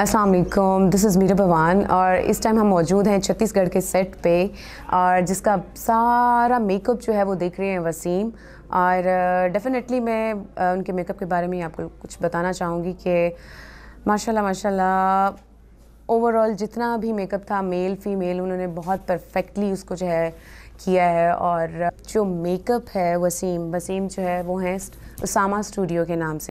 Aslam this is Meera Bhawan और इस time हम मौजूद हैं छत्तीसगढ़ के सेट पे और जिसका सारा मेकअप जो है वो देख रहे हैं वसीम और डेफ़िनेटली मैं उनके मेकअप के बारे में आपको कुछ बताना चाहूँगी कि माशाल्लाह माशाल्लाह ओवरऑल जितना भी मेकअप था मेल फीमेल उन्होंने बहुत परफेक्टली उसको जो है किया है और जो मेकअप है वसीम वसीम जो है वो हैं उसामा स्टूडियो के नाम से